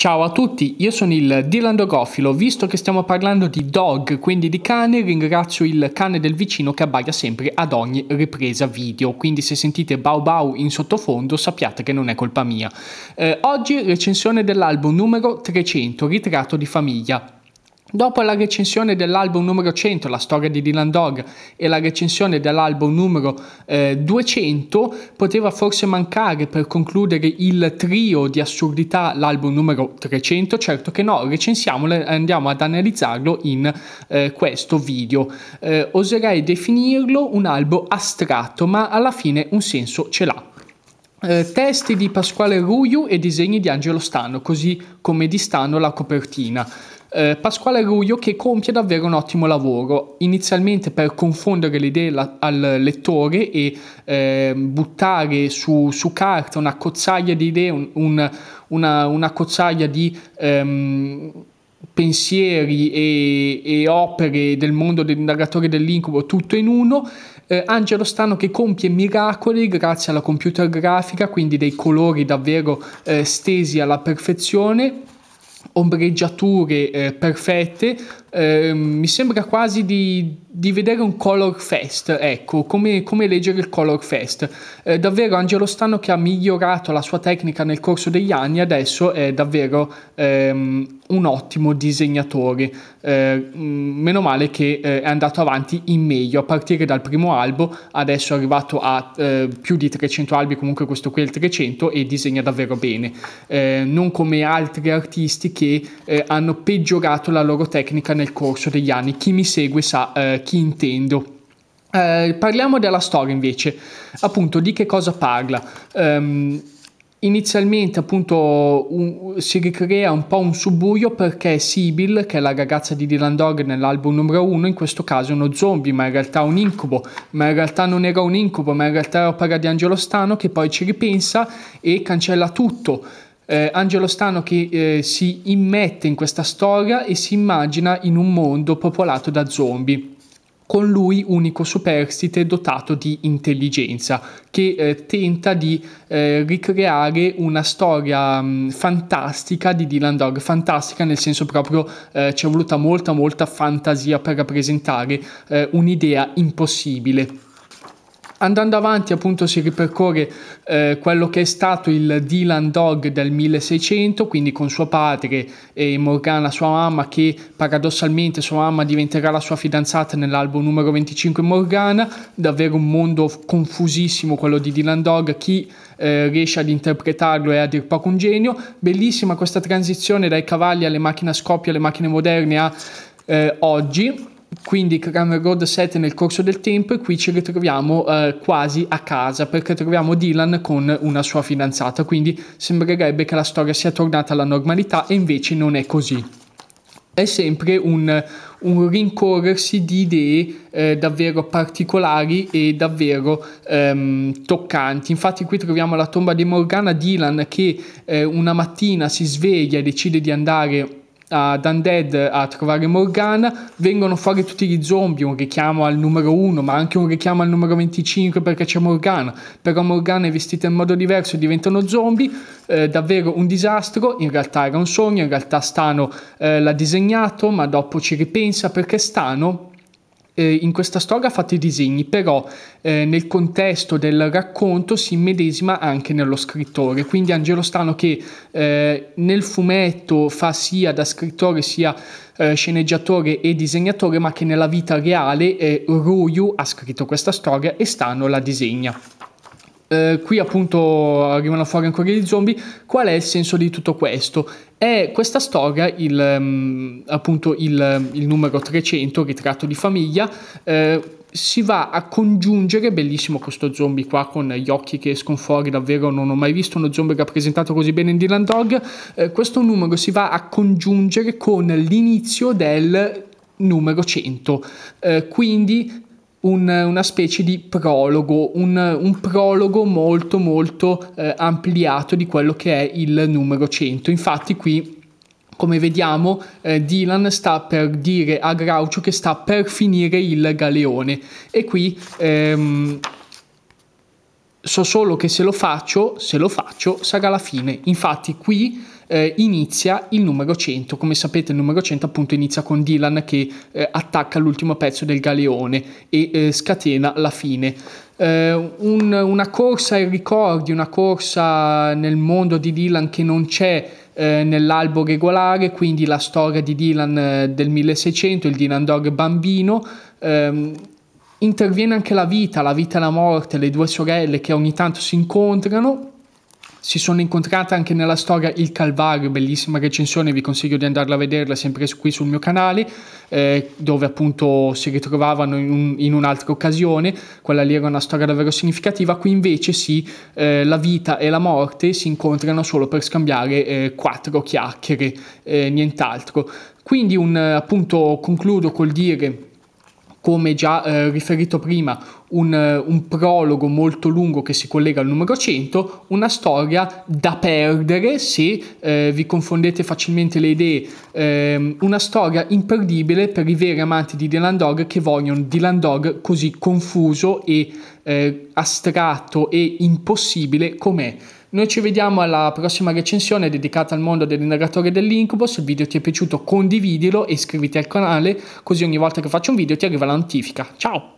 Ciao a tutti, io sono il Dylan Dogofilo, visto che stiamo parlando di dog, quindi di cane, ringrazio il cane del vicino che abbaia sempre ad ogni ripresa video, quindi se sentite Bau Bau in sottofondo sappiate che non è colpa mia. Eh, oggi recensione dell'album numero 300, Ritratto di famiglia, Dopo la recensione dell'album numero 100, la storia di Dylan Dog, e la recensione dell'album numero eh, 200, poteva forse mancare per concludere il trio di assurdità l'album numero 300? Certo che no, recensiamolo e andiamo ad analizzarlo in eh, questo video. Eh, oserei definirlo un albo astratto, ma alla fine un senso ce l'ha. Eh, testi di Pasquale Ruiu e disegni di Angelo Stanno, così come di Stanno la copertina eh, Pasquale Ruglio che compie davvero un ottimo lavoro, inizialmente per confondere le idee la- al lettore e eh, buttare su, su, carta una cozzaglia di idee, un, un, una, una, cozzaglia di... Ehm, pensieri e, e, opere del mondo dell'indagatore dell'incubo tutto in uno, eh, Angelo Stano che compie miracoli grazie alla computer grafica, quindi dei colori davvero eh, stesi alla perfezione ombreggiature eh, perfette Ehm, mi sembra quasi di, di, vedere un color fest, ecco, come, come leggere il color fest. Eh, davvero Angelo Stanno che ha migliorato la sua tecnica nel corso degli anni, adesso è davvero ehm, un ottimo disegnatore. Eh, mm, meno male che eh, è andato avanti in meglio a partire dal primo albo, adesso è arrivato a eh, più di 300 albi, comunque questo qui è il 300 e disegna davvero bene, eh, non come altri artisti che eh, hanno peggiorato la loro tecnica nel corso degli anni. Chi mi segue sa eh, chi intendo. Eh, parliamo della storia invece, appunto di che cosa parla. Um, Inizialmente appunto un, si ricrea un po' un subbuio perché Sibyl, che è la ragazza di Dylan Dog nell'album numero uno, in questo caso è uno zombie, ma in realtà un incubo, ma in realtà non era un incubo, ma in realtà era opera di Angelo Stano che poi ci ripensa e cancella tutto eh, Angelo Stano che eh, si immette in questa storia e si immagina in un mondo popolato da zombie con lui unico superstite dotato di intelligenza, che eh, tenta di eh, ricreare una storia mh, mm, fantastica di Dylan Dog, fantastica nel senso proprio eh, ci è voluta molta molta fantasia per rappresentare eh, un'idea impossibile. Andando avanti appunto si ripercorre eh, quello che è stato il Dylan Dog del 1600, quindi con suo padre e Morgana sua mamma che paradossalmente sua mamma diventerà la sua fidanzata nell'album numero 25 Morgana, davvero un mondo confusissimo quello di Dylan Dog, chi eh, riesce ad interpretarlo è a dir poco un genio, bellissima questa transizione dai cavalli alle macchine a scoppio, alle macchine moderne a eh, oggi quindi Kramer Road 7 nel corso del tempo e qui ci ritroviamo eh, quasi a casa perché troviamo Dylan con una sua fidanzata, quindi sembrerebbe che la storia sia tornata alla normalità e invece non è così. È sempre un, un rincorrersi di idee eh, davvero particolari e davvero ehm, toccanti. Infatti qui troviamo la tomba di Morgana Dylan che eh, una mattina si sveglia e decide di andare ad Undead a trovare Morgana, vengono fuori tutti gli zombie, un richiamo al numero 1, ma anche un richiamo al numero 25 perché c'è Morgana, però Morgana è vestita in modo diverso e diventano zombie, eh, davvero un disastro, in realtà era un sogno, in realtà Stano eh, l'ha disegnato, ma dopo ci ripensa perché Stano eh, in questa storia fate i disegni, però eh, nel contesto del racconto si immedesima anche nello scrittore. Quindi Angelo Stano che eh, nel fumetto fa sia da scrittore sia eh, sceneggiatore e disegnatore, ma che nella vita reale eh, Ruyu ha scritto questa storia e Stano la disegna eh, qui appunto arrivano fuori ancora gli zombie, qual è il senso di tutto questo? È questa storia, il, ehm, appunto il, il, numero 300, ritratto di famiglia, eh, si va a congiungere, bellissimo questo zombie qua con gli occhi che escono fuori, davvero non ho mai visto uno zombie rappresentato così bene in Dylan Dog, eh, questo numero si va a congiungere con l'inizio del numero 100, eh, quindi un, una specie di prologo, un, un prologo molto molto eh, ampliato di quello che è il numero 100. Infatti qui come vediamo, eh, Dylan sta per dire a Groucho che sta per finire il galeone. E qui ehm, so solo che se lo faccio, se lo faccio, sarà la fine. Infatti qui eh, inizia il numero 100. Come sapete il numero 100 appunto inizia con Dylan che eh, attacca l'ultimo pezzo del galeone e eh, scatena la fine. Eh, un, una corsa ai ricordi, una corsa nel mondo di Dylan che non c'è eh, nell'albo regolare, quindi la storia di Dylan eh, del 1600, il Dylan Dog bambino. Ehm, interviene anche la vita, la vita e la morte, le due sorelle che ogni tanto si incontrano si sono incontrate anche nella storia Il Calvario, bellissima recensione, vi consiglio di andarla a vederla sempre qui sul mio canale, eh, dove appunto si ritrovavano in, un, in, un'altra occasione, quella lì era una storia davvero significativa, qui invece sì, eh, la vita e la morte si incontrano solo per scambiare eh, quattro chiacchiere, eh, nient'altro. Quindi un, appunto concludo col dire come già eh, riferito prima, un, eh, un, prologo molto lungo che si collega al numero 100, una storia da perdere se eh, vi confondete facilmente le idee, eh, una storia imperdibile per i veri amanti di Dylan Dog che vogliono Dylan Dog così confuso e eh, astratto e impossibile com'è. Noi ci vediamo alla prossima recensione dedicata al mondo dell'indagatore dell'incubo. Se il video ti è piaciuto condividilo e iscriviti al canale così ogni volta che faccio un video ti arriva la notifica. Ciao!